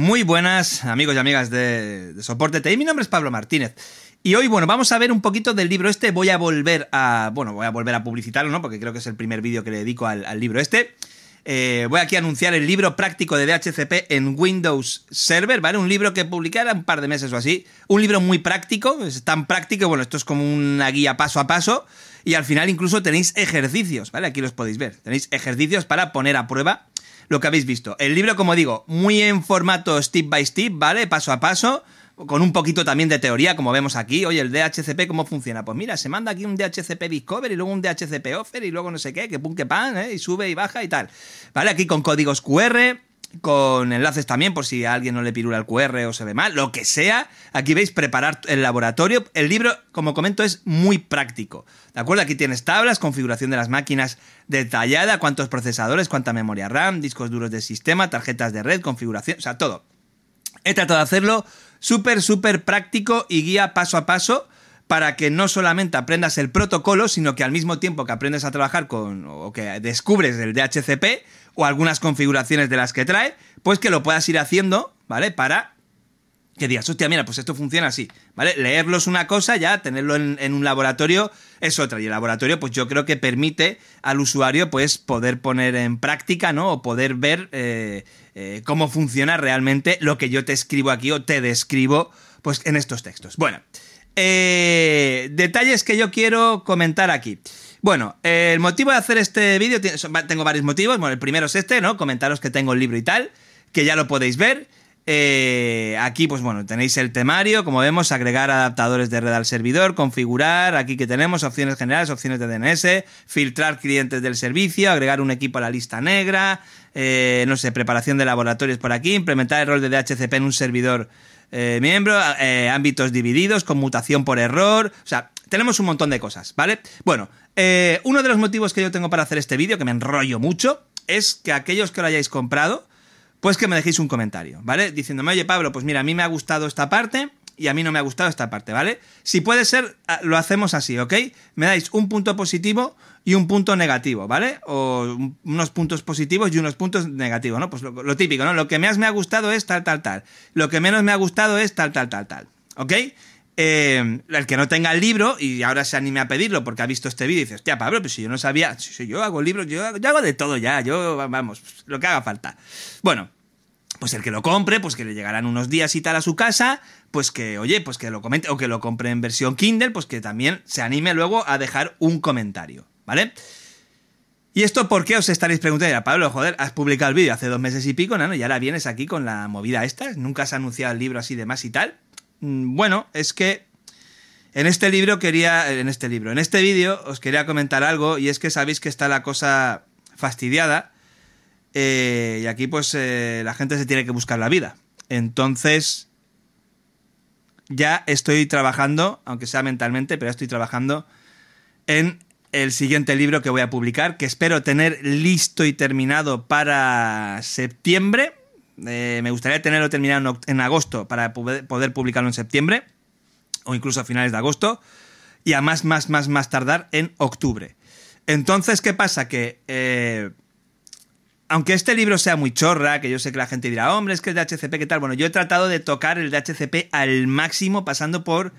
Muy buenas amigos y amigas de, de Soporte TI, mi nombre es Pablo Martínez. Y hoy, bueno, vamos a ver un poquito del libro este, voy a volver a, bueno, voy a volver a publicitarlo, ¿no? Porque creo que es el primer vídeo que le dedico al, libro este. Eh, voy aquí a anunciar el libro práctico de DHCP en Windows Server, ¿vale? Un libro que hace un par de meses o así. Un libro muy práctico, es tan práctico, bueno, esto es como una guía paso a paso. Y al final incluso tenéis ejercicios, ¿vale? Aquí los podéis ver. Tenéis ejercicios para poner a prueba lo que habéis visto. El libro, como digo, muy en formato step by step, ¿vale? Paso a paso, con un poquito también de teoría, como vemos aquí. Oye, el DHCP, ¿cómo funciona? Pues mira, se manda aquí un DHCP Discover y luego un DHCP Offer y luego no sé qué, que pum, que pan, ¿eh? y sube y baja y tal. ¿Vale? Aquí con códigos QR, con enlaces también por si a alguien no le pirula el QR o se ve mal, lo que sea. Aquí veis preparar el laboratorio. El libro, como comento, es muy práctico. ¿De acuerdo? Aquí tienes tablas, configuración de las máquinas detallada, cuántos procesadores, cuánta memoria RAM, discos duros de sistema, tarjetas de red, configuración, o sea, todo. He tratado de hacerlo súper, súper práctico y guía paso a paso para que no solamente aprendas el protocolo, sino que al mismo tiempo que aprendes a trabajar con o que descubres el DHCP o algunas configuraciones de las que trae, pues que lo puedas ir haciendo, ¿vale? Para que digas, hostia, mira, pues esto funciona así, ¿vale? Leerlo es una cosa, ya tenerlo en, un laboratorio es otra. Y el laboratorio, pues yo creo que permite al usuario, pues, poder poner en práctica, ¿no? O poder ver eh, eh, cómo funciona realmente lo que yo te escribo aquí o te describo, pues, en estos textos. Bueno eh, detalles que yo quiero comentar aquí. Bueno, el motivo de hacer este vídeo, tengo varios motivos. Bueno, el primero es este, ¿no? Comentaros que tengo el libro y tal, que ya lo podéis ver. Eh, aquí, pues bueno, tenéis el temario, como vemos, agregar adaptadores de red al servidor, configurar, aquí que tenemos opciones generales, opciones de DNS, filtrar clientes del servicio, agregar un equipo a la lista negra, eh, no sé, preparación de laboratorios por aquí, implementar el rol de DHCP en un servidor eh, miembro, eh, ámbitos divididos, conmutación por error, o sea, tenemos un montón de cosas, ¿vale? Bueno, eh, uno de los motivos que yo tengo para hacer este vídeo, que me enrollo mucho, es que aquellos que lo hayáis comprado, pues que me dejéis un comentario, ¿vale? Diciéndome, oye Pablo, pues mira, a mí me ha gustado esta parte, y a mí no me ha gustado esta parte, ¿vale? Si puede ser, ah, lo hacemos así, ¿ok? Me dais un punto positivo y un punto negativo, ¿vale? O unos puntos positivos y unos puntos negativos, ¿no? Pues lo, típico, ¿no? Lo que más me ha gustado es tal, tal, tal. Lo que menos me ha gustado es tal, tal, tal, tal. ¿Ok? Eh, el que no tenga el libro y ahora se anime a pedirlo porque ha visto este vídeo y dice, hostia, Pablo, pues si yo no sabía, si yo hago libros, yo, yo hago de todo ya, yo, vamos, lo que haga falta. Bueno, pues el que lo compre, pues que le llegarán unos días y tal a su casa, pues que, oye, pues que lo comente, o que lo compre en versión Kindle, pues que también se anime luego a dejar un comentario, ¿vale? ¿Y esto por qué os estaréis preguntando? Pablo, joder, has publicado el vídeo hace dos meses y pico, ¿no? y ahora vienes aquí con la movida esta, nunca has anunciado el libro así de más y tal. Mm, bueno, es que en este libro quería, en este libro, en este vídeo os quería comentar algo, y es que sabéis que está la cosa fastidiada eh, y aquí pues eh, la gente se tiene que buscar la vida. Entonces, ya estoy trabajando, aunque sea mentalmente, pero ya estoy trabajando en el siguiente libro que voy a publicar, que espero tener listo y terminado para septiembre. Eh, me gustaría tenerlo terminado en agosto para poder publicarlo en septiembre o incluso a finales de agosto y a más, más, más, más tardar en octubre. Entonces, ¿qué pasa? Que aunque este libro sea muy chorra, que yo sé que la gente dirá, hombre, es que el DHCP, ¿qué tal? Bueno, yo he tratado de tocar el DHCP al máximo, pasando por,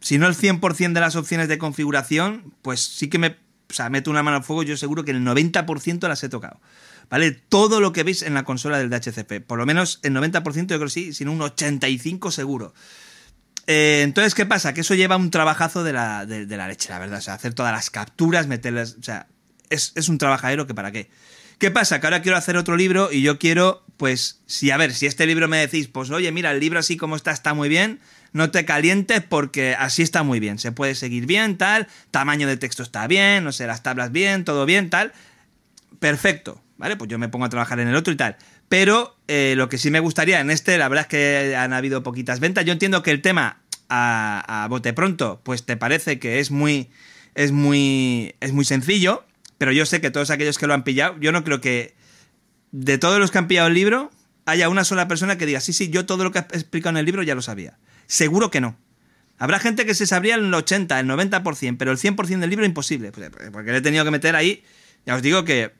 si no el 100% de las opciones de configuración, pues sí que me, o sea, meto una mano al fuego, yo seguro que el 90% las he tocado. ¿Vale? Todo lo que veis en la consola del DHCP, por lo menos el 90% yo creo que sí, sino un 85% seguro. Eh, entonces, ¿qué pasa? Que eso lleva un trabajazo de la, leche, la verdad. O sea, hacer todas las capturas, meterlas, o sea, es un trabajadero que para qué. ¿Qué pasa? Que ahora quiero hacer otro libro y yo quiero, pues, si a ver, si este libro me decís, pues oye, mira, el libro así como está está muy bien, no te calientes porque así está muy bien, se puede seguir bien, tal, tamaño de texto está bien, no sé, las tablas bien, todo bien, tal, perfecto, ¿vale? Pues yo me pongo a trabajar en el otro y tal. Pero eh, lo que sí me gustaría en este, la verdad es que han habido poquitas ventas. Yo entiendo que el tema a, a bote pronto, pues te parece que es muy, es muy, es muy sencillo, pero yo sé que todos aquellos que lo han pillado, yo no creo que de todos los que han pillado el libro haya una sola persona que diga, sí, sí, yo todo lo que he explicado en el libro ya lo sabía. Seguro que no. Habrá gente que se sabría el 80, el 90%, pero el 100% del libro imposible, pues, pues, porque le he tenido que meter ahí, ya os digo que,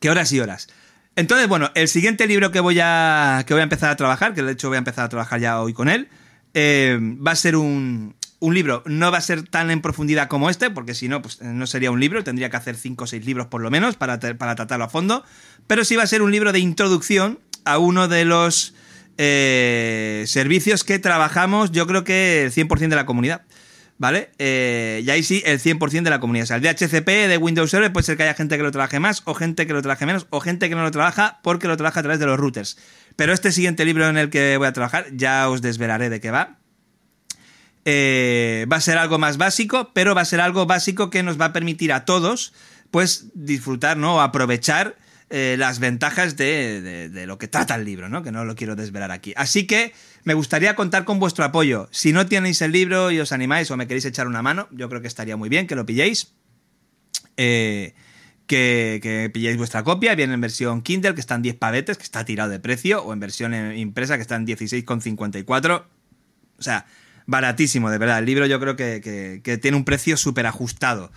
que horas y horas. Entonces, bueno, el siguiente libro que voy a, que voy a empezar a trabajar, que de hecho voy a empezar a trabajar ya hoy con él, eh, va a ser un, un libro no va a ser tan en profundidad como este, porque si no, pues eh, no sería un libro, tendría que hacer 5 o 6 libros por lo menos para, tratarlo a fondo, pero sí va a ser un libro de introducción a uno de los eh, servicios que trabajamos, yo creo que el 100% de la comunidad. ¿Vale? Eh, y ahí sí, el 100% de la comunidad. O sea, el DHCP de Windows Server puede ser que haya gente que lo trabaje más, o gente que lo trabaje menos, o gente que no lo trabaja porque lo trabaja a través de los routers. Pero este siguiente libro en el que voy a trabajar, ya os desvelaré de qué va. Eh, va a ser algo más básico, pero va a ser algo básico que nos va a permitir a todos pues disfrutar, ¿no? Aprovechar eh, las ventajas de, lo que trata el libro, ¿no? Que no lo quiero desvelar aquí. Así que me gustaría contar con vuestro apoyo. Si no tenéis el libro y os animáis o me queréis echar una mano, yo creo que estaría muy bien que lo pilléis. Eh, que, que, pilléis vuestra copia, viene en versión Kindle, que están 10 pavetes, que está tirado de precio, o en versión impresa, que están 16,54. O sea, baratísimo, de verdad. El libro yo creo que, tiene un precio súper ajustado.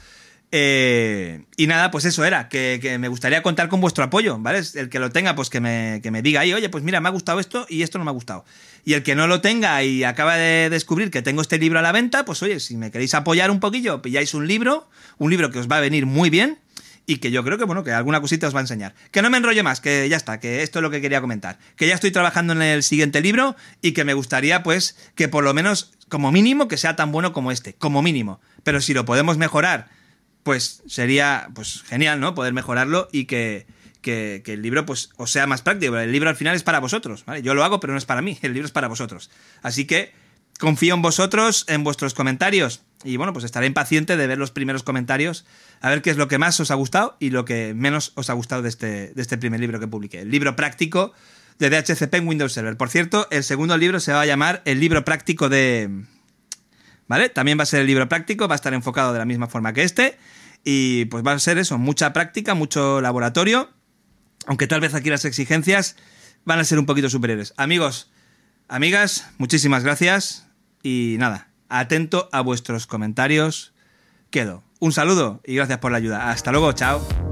Eh, y nada, pues eso era, que, me gustaría contar con vuestro apoyo, ¿vale? El que lo tenga, pues que me, que me diga ahí, oye, pues mira, me ha gustado esto y esto no me ha gustado. Y el que no lo tenga y acaba de descubrir que tengo este libro a la venta, pues oye, si me queréis apoyar un poquillo, pilláis un libro, un libro que os va a venir muy bien y que yo creo que, bueno, que alguna cosita os va a enseñar. Que no me enrollo más, que ya está, que esto es lo que quería comentar. Que ya estoy trabajando en el siguiente libro y que me gustaría, pues, que por lo menos, como mínimo, que sea tan bueno como este, como mínimo. Pero si lo podemos mejorar, pues sería, pues, genial, ¿no? Poder mejorarlo y que, que, que, el libro pues os sea más práctico. El libro al final es para vosotros, ¿vale? Yo lo hago, pero no es para mí, el libro es para vosotros. Así que confío en vosotros, en vuestros comentarios, y bueno, pues estaré impaciente de ver los primeros comentarios, a ver qué es lo que más os ha gustado y lo que menos os ha gustado de este, de este primer libro que publiqué. El libro práctico de DHCP en Windows Server. Por cierto, el segundo libro se va a llamar El libro práctico de... ¿Vale? También va a ser el libro práctico, va a estar enfocado de la misma forma que este. Y pues va a ser eso, mucha práctica, mucho laboratorio. Aunque tal vez aquí las exigencias van a ser un poquito superiores. Amigos, amigas, muchísimas gracias. Y nada, Atento a vuestros comentarios. Quedo. Un saludo y gracias por la ayuda. Hasta luego, chao.